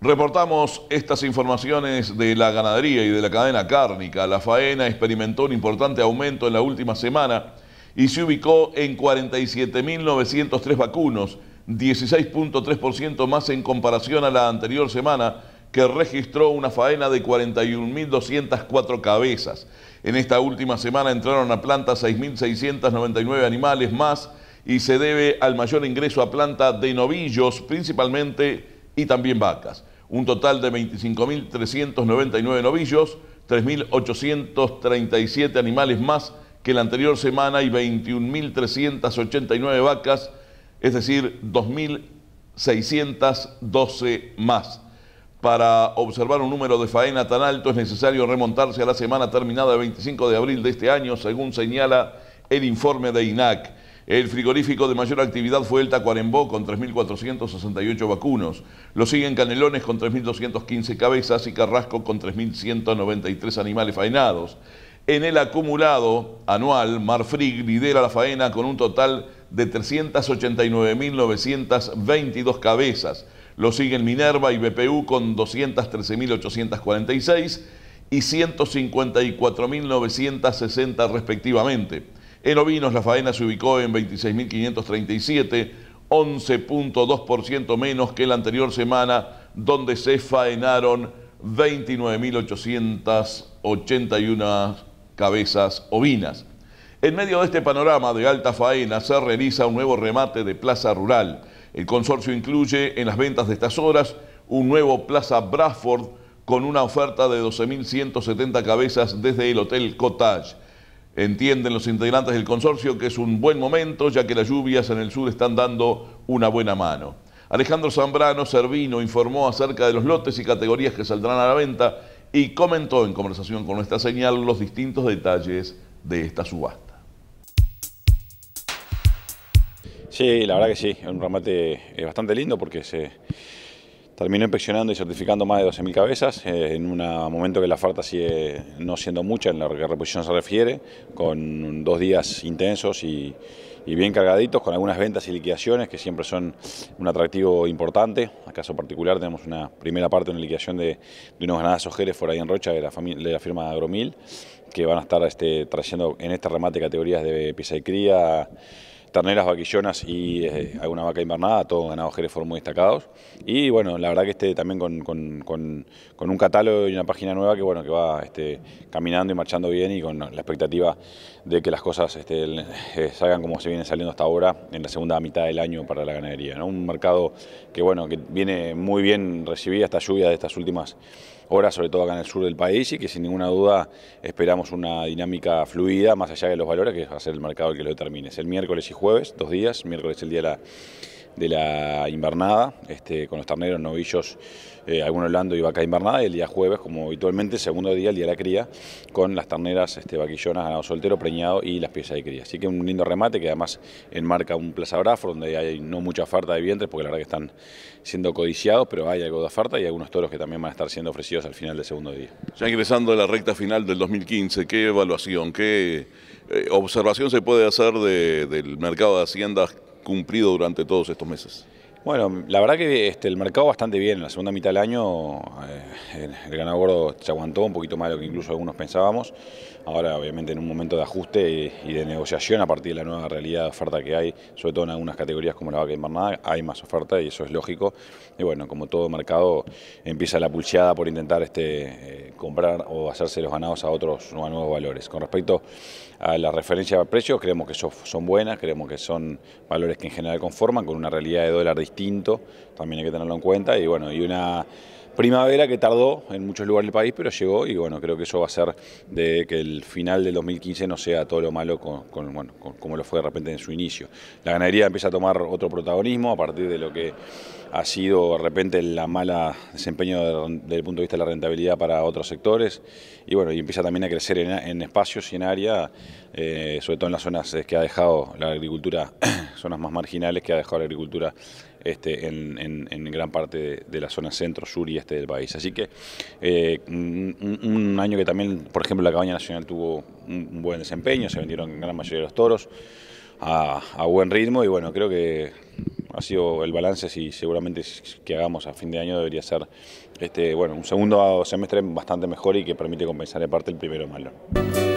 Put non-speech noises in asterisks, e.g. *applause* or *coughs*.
Reportamos estas informaciones de la ganadería y de la cadena cárnica. La faena experimentó un importante aumento en la última semana y se ubicó en 47.903 vacunos, 16.3% más en comparación a la anterior semana que registró una faena de 41.204 cabezas. En esta última semana entraron a planta 6.699 animales más y se debe al mayor ingreso a planta de novillos, principalmente y también vacas un total de 25.399 novillos, 3.837 animales más que la anterior semana y 21.389 vacas, es decir, 2.612 más. Para observar un número de faena tan alto es necesario remontarse a la semana terminada el 25 de abril de este año, según señala el informe de INAC. El frigorífico de mayor actividad fue el Tacuarembó con 3.468 vacunos. Lo siguen Canelones con 3.215 cabezas y Carrasco con 3.193 animales faenados. En el acumulado anual, Marfrig lidera la faena con un total de 389.922 cabezas. Lo siguen Minerva y BPU con 213.846 y 154.960 respectivamente. En ovinos la faena se ubicó en 26.537, 11.2% menos que la anterior semana, donde se faenaron 29.881 cabezas ovinas. En medio de este panorama de alta faena se realiza un nuevo remate de plaza rural. El consorcio incluye en las ventas de estas horas un nuevo plaza Bradford con una oferta de 12.170 cabezas desde el Hotel Cottage. Entienden los integrantes del consorcio que es un buen momento, ya que las lluvias en el sur están dando una buena mano. Alejandro Zambrano Servino informó acerca de los lotes y categorías que saldrán a la venta y comentó en conversación con nuestra señal los distintos detalles de esta subasta. Sí, la verdad que sí, es un remate eh, bastante lindo porque se Terminó inspeccionando y certificando más de 12.000 cabezas, eh, en un momento que la falta sigue no siendo mucha en lo que a reposición se refiere, con dos días intensos y, bien cargaditos, con algunas ventas y liquidaciones que siempre son un atractivo importante. A caso particular tenemos una primera parte, una liquidación de, unos ganados ojeres fuera ahí en Rocha de la, de la firma Agromil, que van a estar este, trayendo en este remate categorías de pieza y cría, terneras, vaquillonas y eh, alguna vaca invernada, todos ganados Jerez fueron muy destacados. Y bueno, la verdad que este también con, un catálogo y una página nueva que bueno, que va este, caminando y marchando bien y con la expectativa de que las cosas este, eh, salgan como se vienen saliendo hasta ahora en la segunda mitad del año para la ganadería. Un mercado que bueno, que viene muy bien recibida esta lluvia de estas últimas ahora sobre todo acá en el sur del país y que sin ninguna duda esperamos una dinámica fluida más allá de los valores que va a ser el mercado el que lo determine. Es el miércoles y jueves, dos días, miércoles el día de la de la invernada, este, con los terneros, novillos, eh, algunos lando y vaca invernada, y el día jueves, como habitualmente, segundo día, el día de la cría, con las terneras este, vaquillonas, ganado soltero, preñado y las piezas de cría. Así que un lindo remate que además enmarca un Plaza Brafo, donde hay no mucha falta de vientres, porque la verdad que están siendo codiciados, pero hay algo de oferta y algunos toros que también van a estar siendo ofrecidos al final del segundo día. Ya ingresando a la recta final del 2015, ¿qué evaluación, qué eh, observación se puede hacer del mercado de haciendas cumplido durante todos estos meses. Bueno, la verdad que este, el mercado bastante bien. En la segunda mitad del año eh, el ganado gordo se aguantó un poquito más de lo que incluso algunos pensábamos. Ahora, obviamente, en un momento de ajuste y, de negociación a partir de la nueva realidad de oferta que hay, sobre todo en algunas categorías como la vaca invernada, hay más oferta y eso es lógico. Y bueno, como todo mercado, empieza la pulseada por intentar este, eh, comprar o hacerse los ganados a otros nuevos valores. Con respecto a la referencia de precios, creemos que son, son buenas, creemos que son valores que en general conforman con una realidad de dólar distinta también hay que tenerlo en cuenta, y bueno, y una primavera que tardó en muchos lugares del país, pero llegó y bueno, creo que eso va a ser de que el final del 2015 no sea todo lo malo con, como lo fue de repente en su inicio. La ganadería empieza a tomar otro protagonismo a partir de lo que ha sido de repente la mala desempeño del desde el punto de vista de la rentabilidad para otros sectores y bueno, y empieza también a crecer en, espacios y en área, eh, sobre todo en las zonas que ha dejado la agricultura, *coughs* zonas más marginales que ha dejado la agricultura este, en, gran parte de, la zona centro, sur y este del país. Así que eh, un, año que también, por ejemplo, la cabaña nacional tuvo un, buen desempeño, se vendieron en gran mayoría de los toros a, buen ritmo y bueno, creo que ha sido el balance y seguramente que hagamos a fin de año debería ser este, bueno, un segundo semestre bastante mejor y que permite compensar en parte el primero malo.